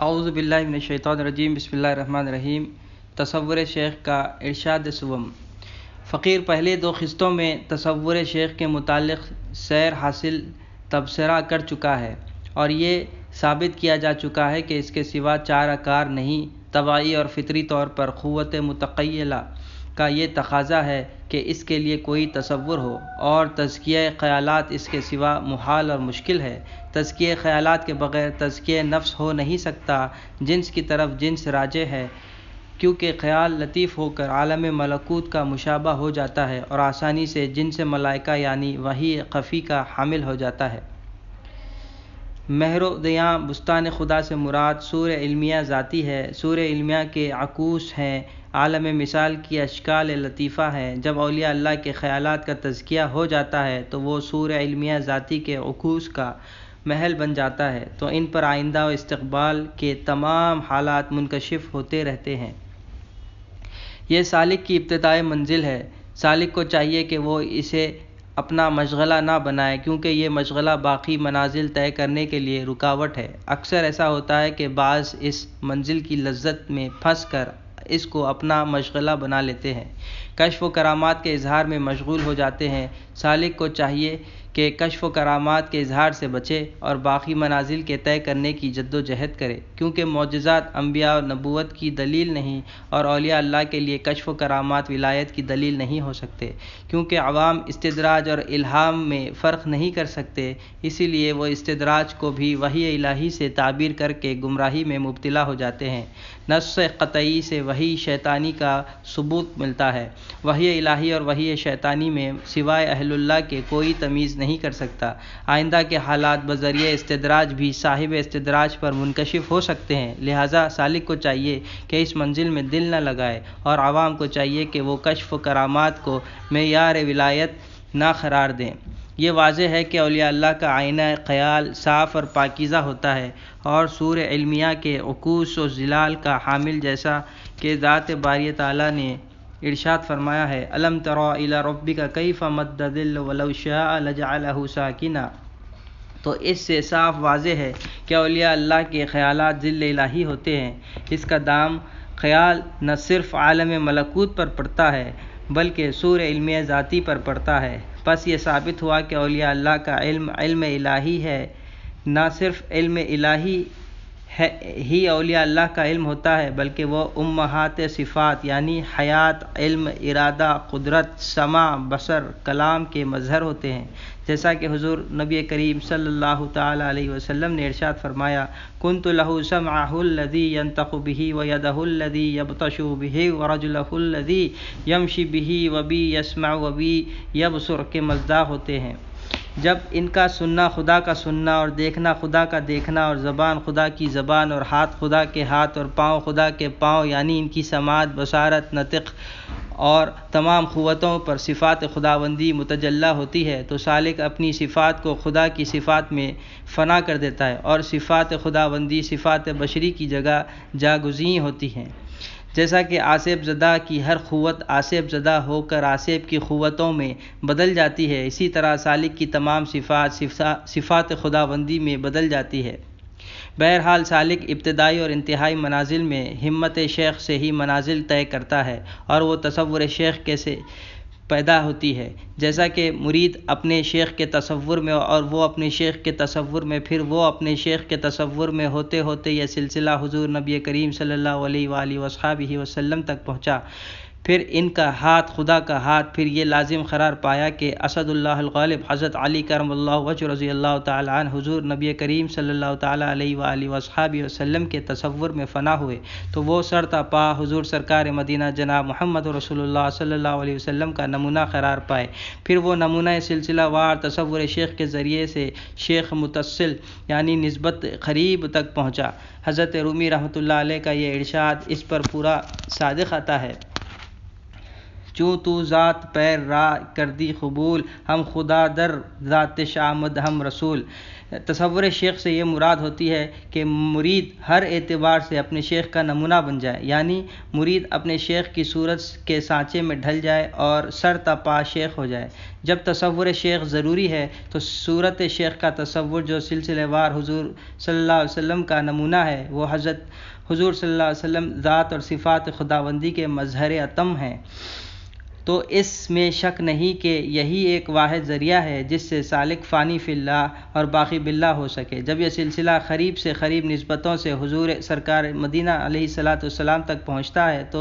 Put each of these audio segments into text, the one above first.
run रहीम तस्वुर शेख का इरशाद सुबम फ़कीर पहले दो खस्तों में तस्वुर शेख के मुतक़ सैर हासिल तबसरा कर चुका है और ये साबित किया जा चुका है कि इसके सिवा चार आकार नहीं तबाई और फितरी तौर पर क़वत मतला का ये तकाजा है कि इसके लिए कोई तसवुर हो और तज़किय ख़्याल इसके सिवा मुहाल और मुश्किल है तजकिया ख़्याल के बग़ैर तज़किय नफ्स हो नहीं सकता जिन्स की तरफ जिन्स राजे है क्योंकि ख्याल लतीफ़ होकर आलम मलकूत का मुशाबा हो जाता है और आसानी से जिन से मलाइका यानी वही खफ़ी का हामिल हो जाता है महरोदया बुस्तान खुदा से मुराद सूर इलमिया ज़ाती है सूर इलमिया के आकूश हैं आलम मिसाल की अशकाल लतीफ़ा है जब अलिया अल्लाह के ख्याल का तजकिया हो जाता है तो वो सूर इलमिया ज़ाती के अकूस का महल बन जाता है तो इन पर आइंदा व इस्तबाल के तमाम हालात मुनकशिफ होते रहते हैं ये सालिक की इब्तदाई मंजिल है सालिक को चाहिए कि वो इसे अपना मशग़ला ना बनाए क्योंकि ये मशग़ला बाकी मनाज़िल तय करने के लिए रुकावट है अक्सर ऐसा होता है कि बाज़ इस मंज़िल की लज़्ज़त में फंस कर इसको अपना मशग़ला बना लेते हैं कश्फ़ व करामात के इज़हार में मशग़ूल हो जाते हैं सालिक को चाहिए के कशफ करामात के इजहार से बचे और बाकी मनाजिल के तय करने की जद्दोजहद करे क्योंकि मोजात अम्बिया और नबूत की दलील नहीं और अलिया अल्लाह के लिए कशफ करामात विलायत की दलील नहीं हो सकते क्योंकि आवाम इसतराज और इल्हाम में फ़र्क नहीं कर सकते इसीलिए वो इस्तदराज को भी वही इलाही से ताबीर करके गुमराही में मुबतला हो जाते हैं नस क़तई से वही शैतानी का सबूत मिलता है वही इलाही और वही शैतानी में सिवाय अहलुल्ला के कोई तमीज़ नहीं कर सकता आइंदा के हालात बजरिए इस्तदराज भी साहिब इस्तदराज पर मुनकशिफ हो सकते हैं लिहाजा सालिक को चाहिए कि इस मंजिल में दिल न लगाए और आवाम को चाहिए कि वो कशफ कराम को मैार विलायत ना करार दें ये वाज है कि अलिया अल्लाह का आयना ख्याल साफ़ और पाकिज़ा होता है और सूर इलमिया के अकूस व जिलाल का हामिल जैसा कि ज़ात बारी ताली ने इर्शाद फरमाया है अलम तरा रब्बी का कई फ़मदिल वलशाह साकिना तो इससे साफ वाज है कि अलिया अल्लाह के ख्याल जिल इलाही होते हैं इसका दाम ख्याल न सिर्फ आलम मलकूत पर पड़ता है बल्कि सूर इलमिया ज़ाती पर पड़ता है बस ये साबित हुआ कि अलिया अल्लाह का इल्म इल्म इलाही है ना सिर्फ इल्म इलाही है ही अलिया अल्लाह का इल्म होता है बल्कि वह उम्महात सिफ़ात यानी हयात इल्म इरादा कुदरत समा बसर कलाम के मज़हर होते हैं जैसा कि हुजूर नबी करीम सल्लल्लाहु अलैहि वसल्लम ने इरशाद फरमाया कुन तो लहू समाहुल्लदी यंतबी व यदहुल्लदी यबतशु बिही व रजुलहुल्लदी यमशी बिही वबी यसमा वबी सुर के मजदा होते हैं जब इनका सुनना खुदा का सुनना और देखना खुदा का देखना और ज़बान खुदा की ज़बान और हाथ खुदा के हाथ और पाँव खुदा के पाँव यानी इनकी समात बसारत नतिक और तमाम क़वतों पर सिफ़ात खुदाबंदी मुतजल्ला होती है तो सालिक अपनी सिफ़ात को खुदा की सिफ़ात में फ़ना कर देता है और सिफ़ात खुदाबंदी सिफ़ात बशरी की जगह जागुजी होती हैं जैसा कि आसेब ज़दा की हर क़वत आसेब ज़दा होकर आसेब की क़वतों में बदल जाती है इसी तरह सालिक की तमाम सिफ़ात सिफ़ात खुदाबंदी में बदल जाती है बहरहाल सालिक इब्तदाई और इंतहाई मनाजिल में हिम्मत शेख से ही मनाजिल तय करता है और वह तस्वुर शेख के से पैदा होती है जैसा कि मुरीद अपने शेख के तस्वुर में और वो अपने शेख के तस्वुर में फिर वो अपने शेख के तस्वुर में होते होते यह सिलसिला हुजूर नबी करीम सल्लल्लाहु अलैहि वसल्लम तक पहुँचा फिर इनका हाथ खुदा का हाथ फिर ये लाजिम करार पाया कि असदुल्लाब हज़रत अली करम वज रज़ी अल्लाह हजूर नबी करीम सल्ला तसहाबी वसम के तस्वुर में फ़ना हुए तो वो सरता पा हजूर सरकार मदीना जनाब मोहम्मद रसोल्ला सल्ला वसम का नमूना करार पाए फिर वो नमूना सिलसिला वार तस्वुर शेख के ज़रिए से शेख मुतसिल यानी नस्बत खरीब तक पहुँचा हज़रत रूमी रहमत का ये इर्शाद इस पर पूरा सादक आता है जो तो ज़ात पैर रा कर दी कबूल हम खुदा दर ज़ात शामद हम रसूल तसवुर शेख से ये मुराद होती है कि मुरीद हर एतबार से अपने शेख का नमूना बन जाए यानी मुरीद अपने शेख की सूरत के सांचे में ढल जाए और सर तपा शेख हो जाए जब तस्वुर शेख ज़रूरी है तो सूरत शेख का तस्वुर जो सिलसिलेवार हजूर सल्ला वसम का नमूना है वो हज़रत हजूर सल्ला वसम ज़ात और सिफ़ात खुदाबंदी के मजहर अतम हैं तो इसमें शक नहीं कि यही एक वाद ज़रिया है जिससे सालिक फ़ानी फ़िल्ला और बाकी बिल्ला हो सके जब यह सिलसिला ख़रीब से ख़रीब नस्बतों से हजूर सरकार मदीना सलाम तक पहुँचता है तो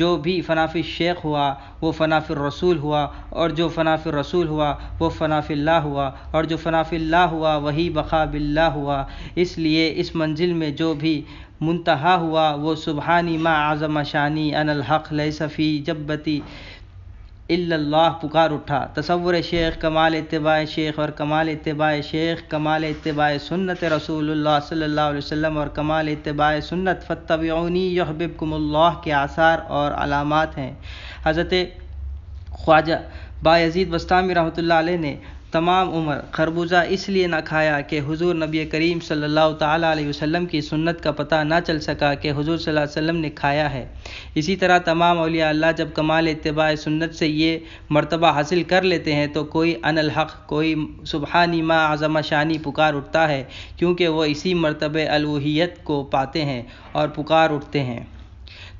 जो भी फ़नाफ़ शेख हुआ वो फ़नाफ़ रसूल हुआ और जो फ़नाफ़ रसूल हुआ वो फ़नाफ़िल्ला हुआ और जो फ़नाफ़िल्ला हुआ वही बखा बिल्ला हुआ इसलिए इस मंजिल में जो भी मुंतहा हुआ वो सुबहानी मा आज़म शानी अनहक लफ़ी जब्बती अल्लाह पुकार उठा तसवुर शेख कमाल इतबा शेख और कमाल इतबा शेख कमाल इतबा सुन्नत रसूल सल्ला वसम और कमाल इतबा सुन्नत फ़तबनी कुमल्ला के आसार और अलामत हैं हज़रत ख्वाजा बायजीद वस्तामी रहमत ने तमाम उम्र खरबूजा इसलिए ना खाया कि हुजूर नबी करीम सल्लल्लाहु अलैहि वसल्लम की सुन्नत का पता ना चल सका कि हुजूर सल्लल्लाहु अलैहि वसल्लम ने खाया है इसी तरह तमाम अलिया अल्लाह जब कमाल इतबा सुन्नत से ये मर्तबा हासिल कर लेते हैं तो कोई अनल हक कोई सुबहानी माँ आज़मा शानी पुकार उठता है क्योंकि वो इसी मरतब अलूहियत को पाते हैं और पुकार उठते हैं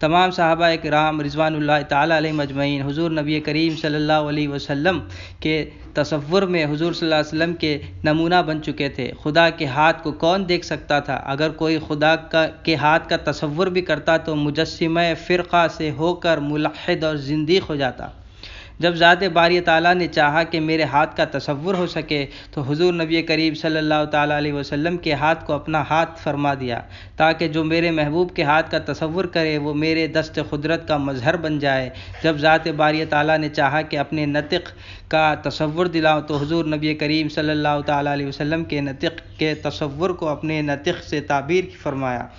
तमाम साहबा कराम रिजवानल्ला ताली मजमैन हजूर नबी करीम सल्ला वसम के तस्वुर में हजूर वसम के नमूना बन चुके थे खुदा के हाथ को कौन देख सकता था अगर कोई खुदा का के हाथ का तस्वुर भी करता तो मुजस्म फ़िरका से होकर मुलहद और जिंदी हो जाता जब ज़ात बारी ताली ने चाहा कि मेरे हाथ का तस्वुर हो सके तो हुजूर नबी करीब सल्लल्लाहु अलैहि वसल्लम के हाथ को अपना हाथ फरमा दिया ताकि जो मेरे महबूब के हाथ का तस्वुर करे वो मेरे दस्त कुदरत का मजहर बन जाए जब ज़ात बारी ताली ने चाहा कि अपने नतिक का तस्वुर दिलाओ तो हजूर नबी करीम सल्ला वसम के नतिक के तस्वुर को अपने नतिक से ताबीर फरमाया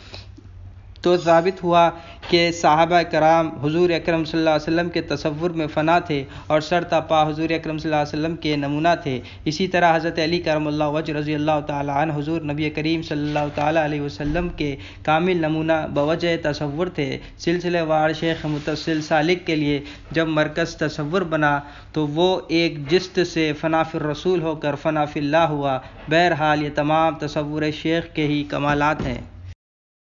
तो साबित हुआ कि साहब कराम हजूर अकरम वसल्लम के तस्वुर में फ़ना थे और सर पा हुजूर अकरम के नमूना थे इसी तरह हज़रत अली करम वज रज़ी अल्लाह तन हजूर नबी करीम सल्लल्लाहु अलैहि वसल्लम के कामिल नमूना बवज तस्वुर थे सिलसिलेवार शेख मुतसिल सालिक के लिए जब मरकज़ तस्वुर बना तो वो एक जस्त से फ़नाफिर रसूल होकर फ़नाफिल्ला हुआ बहरहाल ये तमाम तस्वुर शेख के ही कमालत हैं